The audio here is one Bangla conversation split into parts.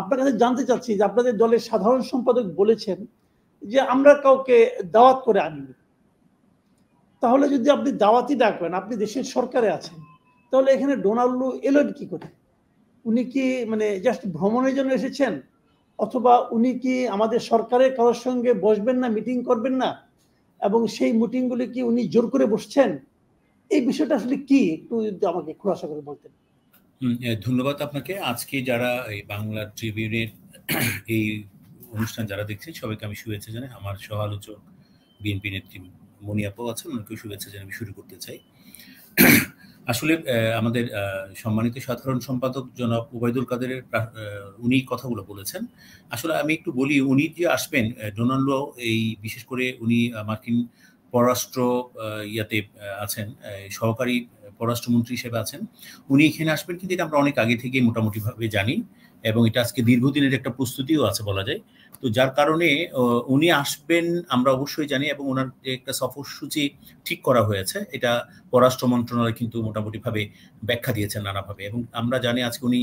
আপনার কাছে জানতে চাচ্ছি যে আপনাদের দলের সাধারণ সম্পাদক বলেছেন যে আমরা কাউকে দাওয়াত করে আনিনি তাহলে যদি আপনি দাওয়াতই ডাকবেন আপনি দেশের সরকারে আছেন তাহলে এখানে ডোনাল্ডো এলেন কি করে উনি কি মানে জাস্ট ভ্রমণের জন্য এসেছেন অথবা উনি কি আমাদের সরকারের কারোর সঙ্গে বসবেন না মিটিং করবেন না এবং সেই মিটিংগুলি কি উনি জোর করে বসছেন এই বিষয়টা আসলে কি একটু যদি আমাকে খোলাসা করে বলতেন ধন্যবাদ আপনাকে আজকে যারা এই বাংলা ট্রিবিউনের এই অনুষ্ঠান যারা দেখছেন সবাইকে আমি শুভেচ্ছা জানাই আমার সহালোচক বিএনপি নেত্রী মনিয়াপ্পা আছেন ওনাকেও শুভেচ্ছা জানাই আমি শুরু করতে চাই আসলে আমাদের সম্মানিত সাধারণ সম্পাদক জনাব ওবায়দুল কাদেরের উনি কথাগুলো বলেছেন আসলে আমি একটু বলি উনি যে আসবেন ডোনাল্ড এই বিশেষ করে উনি মার্কিন পররাষ্ট্র ইয়াতে আছেন সহকারী পররাষ্ট্রমন্ত্রী হিসেবে আছেন উনি এখানে আসবেন কিন্তু এটা আমরা অনেক আগে থেকেই মোটামুটিভাবে জানি এবং এটা আজকে দীর্ঘদিনের একটা প্রস্তুতিও আছে বলা যায় তো যার কারণে উনি আসবেন আমরা অবশ্যই জানি এবং ওনার যে একটা সফরসূচি ঠিক করা হয়েছে এটা পররাষ্ট্র মন্ত্রণালয় কিন্তু মোটামুটিভাবে ব্যাখ্যা দিয়েছেন নানাভাবে এবং আমরা জানি আজকে উনি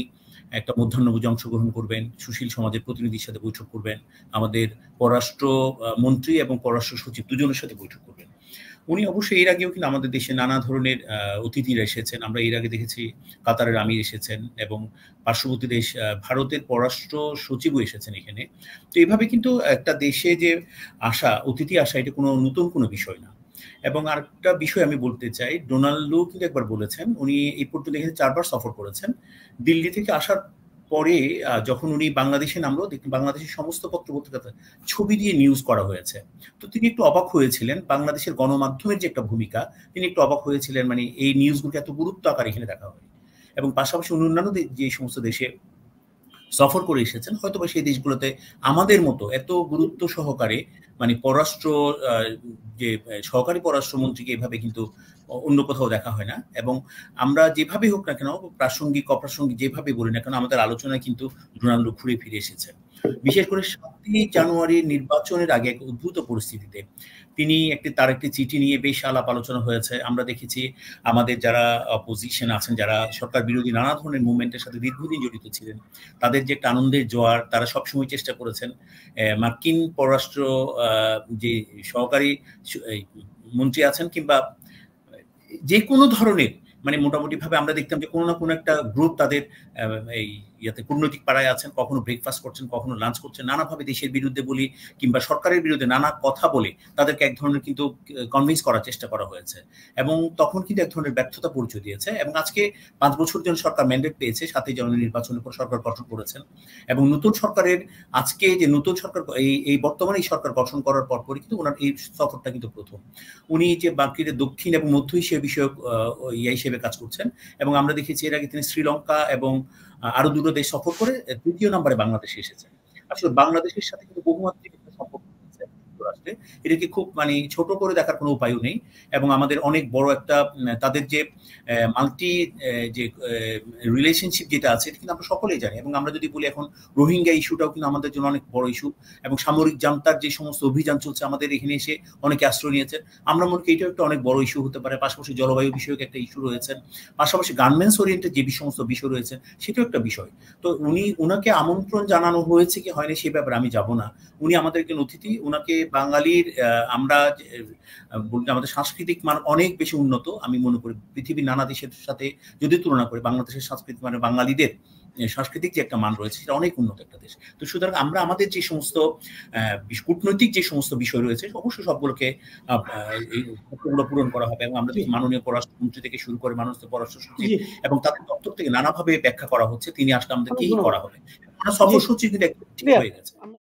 একটা মধ্যাহ্নভোজে অংশগ্রহণ করবেন সুশীল সমাজের প্রতিনিধির সাথে বৈঠক করবেন আমাদের পররাষ্ট্র মন্ত্রী এবং পররাষ্ট্র সচিব দুজনের সাথে বৈঠক করবেন উনি অবশ্যই এর আগেও কিন্তু আমাদের দেশে নানা ধরনের অতিথিরা এসেছেন আমরা এর আগে দেখেছি কাতারের আমির এসেছেন এবং পার্শ্ববর্তী দেশ ভারতের পররাষ্ট্র সচিবও এসেছেন এখানে তো এভাবে কিন্তু একটা দেশে যে আসা অতিথি আসা এটা কোনো নতুন কোনো বিষয় না এবং আরেকটা বিষয় আমি বলতে চাই ডোনাল্ড লু কিন্তু একবার বলেছেন উনি এই পর্যন্ত এখানে চারবার সফর করেছেন দিল্লি থেকে আসার পরে যখন উনি বাংলাদেশে নামলো দেখুন বাংলাদেশের সমস্ত পত্রপত্রিকা ছবি দিয়ে নিউজ করা হয়েছে তো তিনি একটু অবাক হয়েছিলেন বাংলাদেশের গণমাধ্যমের যে একটা ভূমিকা তিনি একটু অবাক হয়েছিলেন মানে এই নিউজগুলোকে এত গুরুত্ব আকার এখানে দেখা হয় এবং পাশাপাশি অন্যান্য যে সমস্ত দেশে সফর করে এসেছেন হয়তো বা সেই দেশগুলোতে আমাদের মতো এত গুরুত্ব সহকারে মানে পররাষ্ট্র যে সহকারী পররাষ্ট্রমন্ত্রীকে এভাবে কিন্তু অন্য কোথাও দেখা হয় না এবং আমরা যেভাবে হোক না কেন প্রাসঙ্গিক অপ্রাসঙ্গিক যেভাবে বলি না কেন আমাদের আলোচনা কিন্তু ঘুরানো ঘুরে ফিরে এসেছে বিশেষ করে সাতই জানুয়ারি নির্বাচনের আগে এক উদ্ভূত পরিস্থিতিতে তিনি একটি তার একটি চিঠি নিয়ে বেশ আলাপ আলোচনা হয়েছে আমরা দেখেছি আমাদের যারা অপোজিশন আছেন যারা সরকার বিরোধী নানা ধরনের মুভমেন্টের সাথে দীর্ঘদিন জড়িত ছিলেন তাদের যে একটা আনন্দের জোয়ার তারা সবসময় চেষ্টা করেছেন মার্কিন পররাষ্ট্র যে সহকারী মন্ত্রী আছেন কিংবা যে কোনো ধরনের মানে মোটামুটি ভাবে আমরা দেখতাম যে কোনো না কোনো একটা গ্রুপ তাদের এই ইয়াতে কূটনৈতিক পাড়ায় আছেন কখনো ব্রেকফাস্ট করছেন কখনো লাঞ্চ করছেন নানাভাবে দেশের বিরুদ্ধে বলি কিংবা সরকারের বিরুদ্ধে নানা কথা বলে তাদেরকে এক ধরনের কিন্তু কনভিন্স করার চেষ্টা করা হয়েছে এবং তখন কিন্তু এক ধরনের ব্যর্থতা পরিচয় দিয়েছে এবং আজকে পাঁচ বছর জন সরকার ম্যান্ডেট পেয়েছে সাতই জন নির্বাচনের পর সরকার গঠন করেছেন এবং নতুন সরকারের আজকে যে নতুন সরকার এই এই বর্তমানে এই সরকার গঠন করার পরপরই কিন্তু ওনার এই সফরটা কিন্তু প্রথম উনি যে বাকির দক্ষিণ এবং মধ্য এশিয়া বিষয়ক ইয়া হিসেবে কাজ করছেন এবং আমরা দেখেছি এর আগে তিনি শ্রীলঙ্কা এবং আরো দুটো দেশ সফর করে দ্বিতীয় নম্বরে বাংলাদেশে এসেছে আসলে বাংলাদেশের সাথে কিন্তু বহুমাত্রিক আসলে এটাকে খুব মানে ছোট করে দেখার কোনো উপায়ও নেই এবং আমাদের অনেক বড় একটা তাদের যে মাল্টি যে রিলেশনশিপ যেটা আছে এটা কিন্তু আমরা সকলেই জানি এবং আমরা যদি বলি এখন রোহিঙ্গা ইস্যুটাও কিন্তু আমাদের জন্য অনেক বড় ইস্যু এবং সামরিক জানতার যে সমস্ত অভিযান চলছে আমাদের এখানে এসে অনেকে আশ্রয় নিয়েছে আমরা মনে করি এটাও একটা অনেক বড় ইস্যু হতে পারে পাশাপাশি জলবায়ু বিষয়ক একটা ইস্যু রয়েছে পাশাপাশি গার্মেন্টস ওরিয়েন্টেড যে সমস্ত বিষয় রয়েছে সেটাও একটা বিষয় তো উনি ওনাকে আমন্ত্রণ জানানো হয়েছে কি হয়নি সে ব্যাপারে আমি যাব না উনি আমাদেরকে অতিথি ওনাকে বা বাঙালির আমরা আমাদের সাংস্কৃতিক মান অনেক বেশি উন্নত আমি মনে করি পৃথিবীর নানা দেশের সাথে যদি তুলনা করি বাংলাদেশের সাংস্কৃতিক মানে বাঙালিদের সাংস্কৃতিক যে একটা মান রয়েছে সেটা অনেক উন্নত একটা দেশ তো সুতরাং আমরা আমাদের যে সমস্ত কূটনৈতিক যে সমস্ত বিষয় রয়েছে অবশ্যই সবগুলোকে পূরণ করা হবে এবং আমরা মাননীয় পররাষ্ট্রমন্ত্রী থেকে শুরু করে মাননীয় পররাষ্ট্র সচিব এবং তাদের দপ্তর থেকে নানাভাবে ব্যাখ্যা করা হচ্ছে তিনি আসলে আমাদের কি করা হবে আমরা সফর সচিব হয়ে গেছে